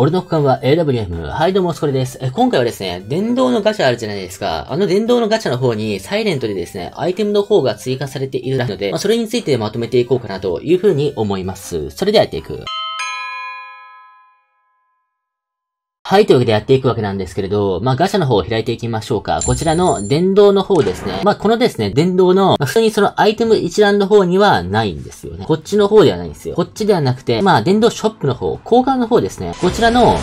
俺の区間は AWM。はい、どうも、すれです。え、今回はですね、電動のガチャあるじゃないですか。あの電動のガチャの方に、サイレントでですね、アイテムの方が追加されているので、まあ、それについてまとめていこうかなというふうに思います。それではやっていく。はい、というわけでやっていくわけなんですけれど、まあ、ガシャの方を開いていきましょうか。こちらの電動の方ですね。まあ、このですね、電動の、まあ、普通にそのアイテム一覧の方にはないんですよね。こっちの方ではないんですよ。こっちではなくて、まあ、電動ショップの方、交換の方ですね。こちらの、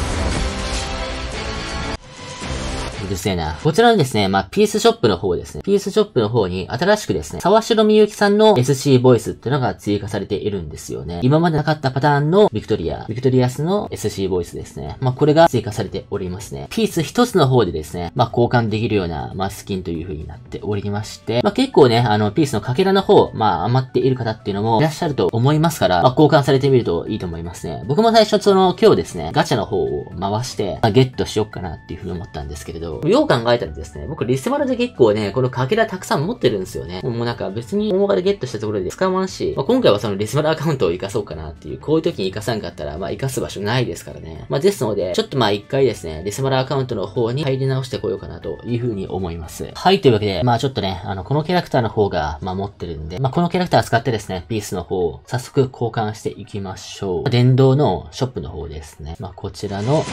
うるせえな。こちらのですね、まあ、ピースショップの方ですね。ピースショップの方に新しくですね、沢城みゆきさんの SC ボイスっていうのが追加されているんですよね。今までなかったパターンのビクトリア、ビクトリアスの SC ボイスですね。まあ、これが追加されておりますね。ピース一つの方でですね、まあ、交換できるような、まあ、スキンという風になっておりまして、まあ、結構ね、あの、ピースのかけらの方、まあ、余っている方っていうのもいらっしゃると思いますから、まあ、交換されてみるといいと思いますね。僕も最初その、今日ですね、ガチャの方を回して、まあ、ゲットしよっかなっていう風に思ったんですけれど、よう考えたらですね、僕リセマルで結構ね、このかけらたくさん持ってるんですよね。もうなんか別に大型ゲットしたところで使わんし、まあ、今回はそのリスマルアカウントを活かそうかなっていう、こういう時に活かさんかったら、まあ活かす場所ないですからね。まあですので、ちょっとまあ一回ですね、リスマルアカウントの方に入り直してこようかなというふうに思います。はい、というわけで、まあちょっとね、あの、このキャラクターの方が、まあ持ってるんで、まあこのキャラクター使ってですね、ピースの方を早速交換していきましょう。電動のショップの方ですね。まあこちらの、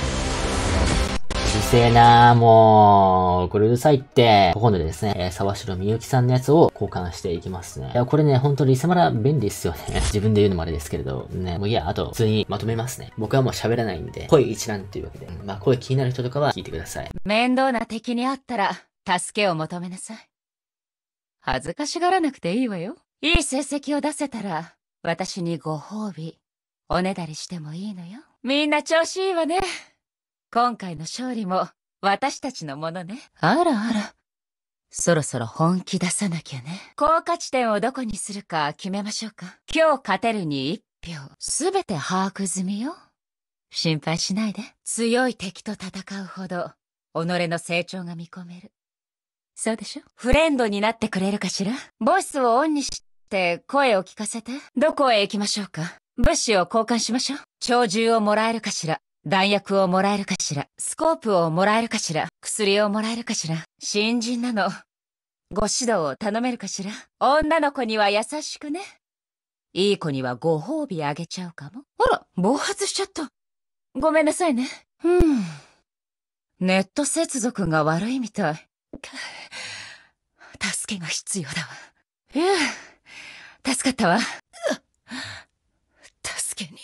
るせえなぁ、もう、これうるさいって、今度でですね、えー、沢城みゆきさんのやつを交換していきますね。いや、これね、ほんとリサマラ便利っすよね。自分で言うのもあれですけれど、ね、もういや、あと、普通にまとめますね。僕はもう喋らないんで、声一覧っていうわけで、うん、まあ、声気になる人とかは聞いてください。面倒な敵にあったら、助けを求めなさい。恥ずかしがらなくていいわよ。いい成績を出せたら、私にご褒美、おねだりしてもいいのよ。みんな調子いいわね。今回の勝利も私たちのものね。あらあら。そろそろ本気出さなきゃね。高価値点をどこにするか決めましょうか。今日勝てるに1票。すべて把握済みよ。心配しないで。強い敵と戦うほど、己の成長が見込める。そうでしょフレンドになってくれるかしらボイスをオンにして声を聞かせて。どこへ行きましょうか物資を交換しましょう。鳥獣をもらえるかしら弾薬をもらえるかしらスコープをもらえるかしら薬をもらえるかしら新人なの。ご指導を頼めるかしら女の子には優しくね。いい子にはご褒美あげちゃうかも。あら、暴発しちゃった。ごめんなさいね。うん。ネット接続が悪いみたい。助けが必要だわ。ええ。助かったわ。助けに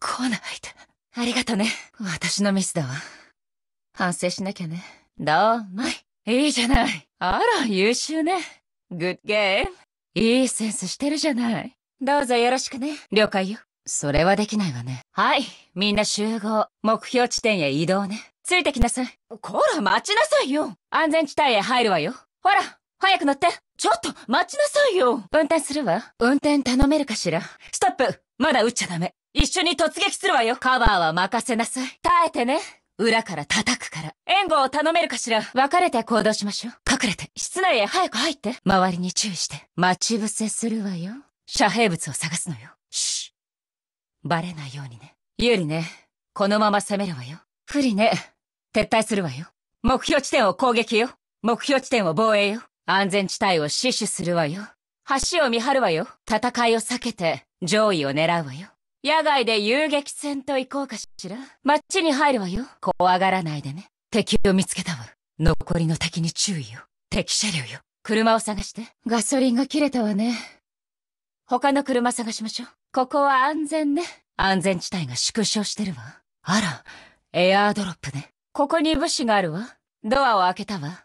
来ないありがとね。私のミスだわ。反省しなきゃね。どうまい。いいじゃない。あら、優秀ね。グッゲーム。いいセンスしてるじゃない。どうぞよろしくね。了解よ。それはできないわね。はい。みんな集合。目標地点へ移動ね。ついてきなさい。こら、待ちなさいよ。安全地帯へ入るわよ。ほら、早く乗って。ちょっと、待ちなさいよ。運転するわ。運転頼めるかしら。ストップまだ撃っちゃダメ。一緒に突撃するわよ。カバーは任せなさい。耐えてね。裏から叩くから。援護を頼めるかしら別れて行動しましょう。隠れて、室内へ早く入って。周りに注意して。待ち伏せするわよ。遮蔽物を探すのよ。しバレないようにね。有利ね。このまま攻めるわよ。不利ね。撤退するわよ。目標地点を攻撃よ。目標地点を防衛よ。安全地帯を死守するわよ。橋を見張るわよ。戦いを避けて、上位を狙うわよ。野外で遊撃戦と行こうかしら街に入るわよ。怖がらないでね。敵を見つけたわ。残りの敵に注意よ。敵車両よ。車を探して。ガソリンが切れたわね。他の車探しましょう。ここは安全ね。安全地帯が縮小してるわ。あら、エアードロップね。ここに物資があるわ。ドアを開けたわ。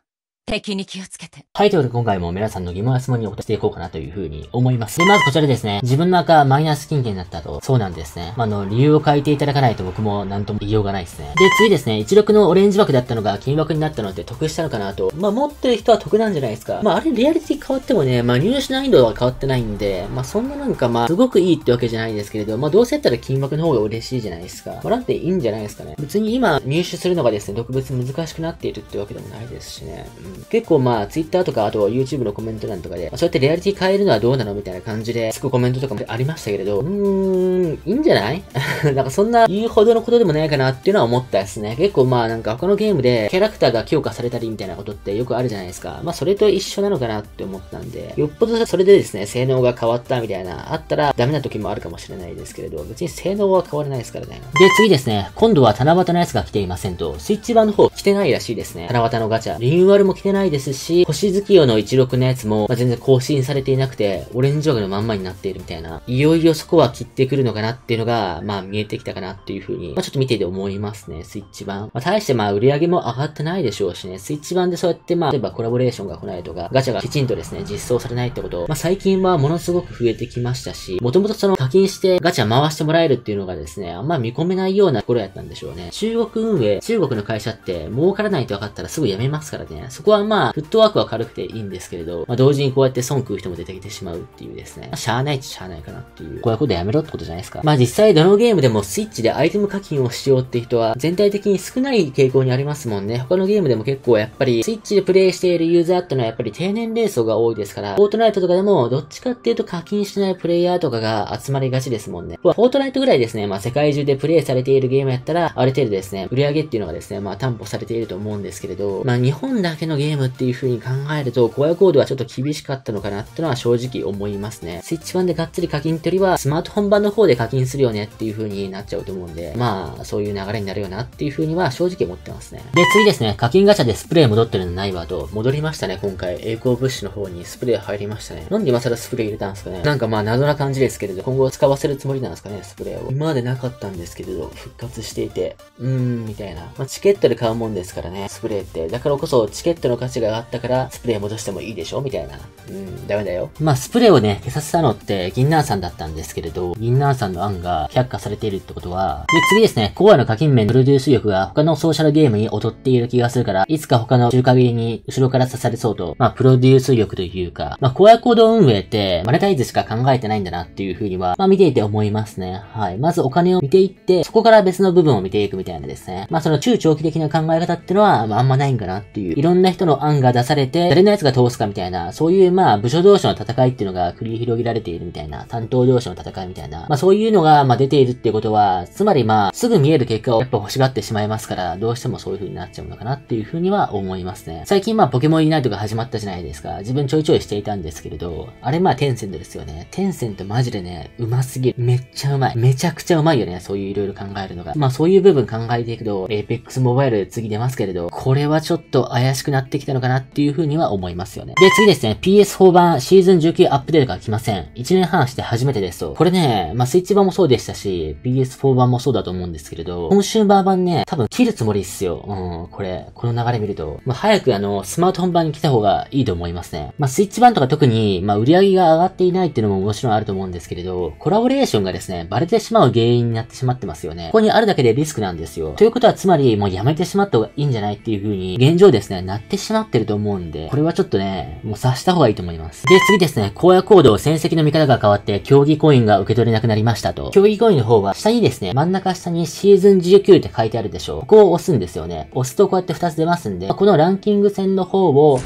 敵に気をつけて。はい、ということで今回も皆さんの疑問や質問にお答えしていこうかなというふうに思います。で、まずこちらですね。自分の赤マイナス金券になったと。そうなんですね。まあ、の、理由を書いていただかないと僕も何とも言いようがないですね。で、次ですね。16のオレンジ枠だったのが金枠になったので得したのかなと。まあ、持ってる人は得なんじゃないですか。まあ、あれリアリティ変わってもね、まあ、入手難易度は変わってないんで、まあ、そんななんかまあ、すごくいいってわけじゃないですけれど、まあ、どうせやったら金枠の方が嬉しいじゃないですか。もらっていいんじゃないですかね。別に今入手するのがですね、特別難しくなっているってわけでもないですしね。うん結構まあ、Twitter とか、あと YouTube のコメント欄とかで、まそうやってレアリティ変えるのはどうなのみたいな感じで、つくコメントとかもありましたけれど、うーん、いいんじゃない なんかそんな言うほどのことでもないかなっていうのは思ったですね。結構まあ、なんか他のゲームで、キャラクターが強化されたりみたいなことってよくあるじゃないですか。まあ、それと一緒なのかなって思ったんで、よっぽどそれでですね、性能が変わったみたいな、あったらダメな時もあるかもしれないですけれど、別に性能は変わらないですからね。で、次ですね、今度は七夕のやつが来ていませんと、スイッチ版の方来てないらしいですね。七夕のガチャ。リニューアルも来ててないですし、星月夜の16のやつも、まあ、全然更新されていなくて、オレンジオのまんまになっているみたいな、いよいよそこは切ってくるのかなっていうのが、まあ見えてきたかなっていうふうに、まあちょっと見てて思いますね、スイッチ版。まあ大してまあ売り上げも上がってないでしょうしね、スイッチ版でそうやってまあ、例えばコラボレーションが来ないとか、ガチャがきちんとですね、実装されないってこと、まあ最近はものすごく増えてきましたし、もともとその課金してガチャ回してもらえるっていうのがですね、あんま見込めないようなところやったんでしょうね。中国運営、中国の会社って儲からないと分かったらすぐ辞めますからね、そここはまあ、フットワークは軽くていいんですけれど、まあ、同時にこうやって損食う人も出てきてしまうっていうですね。まあ、しゃあないっちゃしゃあないかなっていう。こういうことやめろってことじゃないですか。まあ実際どのゲームでもスイッチでアイテム課金をしようって人は全体的に少ない傾向にありますもんね。他のゲームでも結構やっぱりスイッチでプレイしているユーザーってのはやっぱり低年齢層が多いですから、フォートナイトとかでもどっちかっていうと課金しないプレイヤーとかが集まりがちですもんね。フォートナイトぐらいですね、まあ世界中でプレイされているゲームやったら、ある程度ですね、売り上げっていうのがですね、まあ担保されていると思うんですけれど、まあ日本だけのゲームっていう風に考えると、荒野行動はちょっと厳しかったのかなってのは正直思いますね。スイッチ版でがっつり課金ってよりは、スマートフォン版の方で課金するよねっていう風になっちゃうと思うんで、まあ、そういう流れになるよなっていう風には正直思ってますね。で、次ですね、課金ガチャでスプレー戻ってるのないわと、戻りましたね、今回。栄光物資の方にスプレー入りましたね。なんで今更スプレー入れたんですかね。なんかまあ、謎な感じですけれど、今後使わせるつもりなんですかね、スプレーを。今までなかったんですけれど、復活していて、うーん、みたいな。まあ、チケットで買うもんですからね、スプレーって。だからこそ、チケットの価値が上がったから、スプレー戻してもいいでしょみたいな。うん、ダメだよ。まあ、スプレーをね、消させたのって、ギンナーさんだったんですけれど、ギンナーさんの案が却下されているってことは、で、次ですね、コアの課金面のプロデュース力が他のソーシャルゲームに劣っている気がするから、いつか他の中華芸に後ろから刺されそうと、まあ、プロデュース力というか、まあ、コア行動運営って、マネタイズしか考えてないんだなっていうふうには、まあ、見ていて思いますね。はい。まずお金を見ていって、そこから別の部分を見ていくみたいなですね。まあ、その中長期的な考え方ってのは、まあ、あんまないんかなっていう、いろんな人人の案が出されて、誰のやつが通すかみたいな、そういうまあ部署同士の戦いっていうのが繰り広げられているみたいな、担当同士の戦いみたいな、まあそういうのがまあ出ているっていうことは、つまりまあすぐ見える結果をやっぱ欲しがってしまいますから、どうしてもそういう風になっちゃうのかなっていう風には思いますね。最近まあポケモンイナイトが始まったじゃないですか。自分ちょいちょいしていたんですけれど、あれまあテンセントですよね。テンセントマジでね、うますぎる。めっちゃうまい。めちゃくちゃうまいよね。そういう色々考えるのが。まあそういう部分考えていくと、エーペックスモバイル次出ますけれど、これはちょっと怪しくなってってきたのかなっていうふうには思いますよね。で、次ですね、PS4 版シーズン19アップデートが来ません。1年半して初めてですと。これね、まあ、スイッチ版もそうでしたし、PS4 版もそうだと思うんですけれど、コンシューバー版ね、多分切るつもりっすよ。うん、これ、この流れ見ると。まあ、早くあの、スマートフォン版に来た方がいいと思いますね。まあ、スイッチ版とか特に、まあ、売り上げが上がっていないっていうのももちろんあると思うんですけれど、コラボレーションがですね、バレてしまう原因になってしまってますよね。ここにあるだけでリスクなんですよ。ということはつまり、もうやめてしまった方がいいんじゃないっていう風に、現状ですね、なってしまってると思うんで、これはちょっとね、もう察した方がいいと思います。で、次ですね、荒野行動、戦績の見方が変わって、競技コインが受け取れなくなりましたと。競技コインの方は、下にですね、真ん中下にシーズン19って書いてあるでしょう。ここを押すんですよね。押すとこうやって2つ出ますんで、このランキング戦の方を、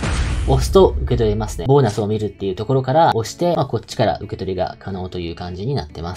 押すと受け取れますね。ボーナスを見るっていうところから押して、まあ、こっちから受け取りが可能という感じになってます。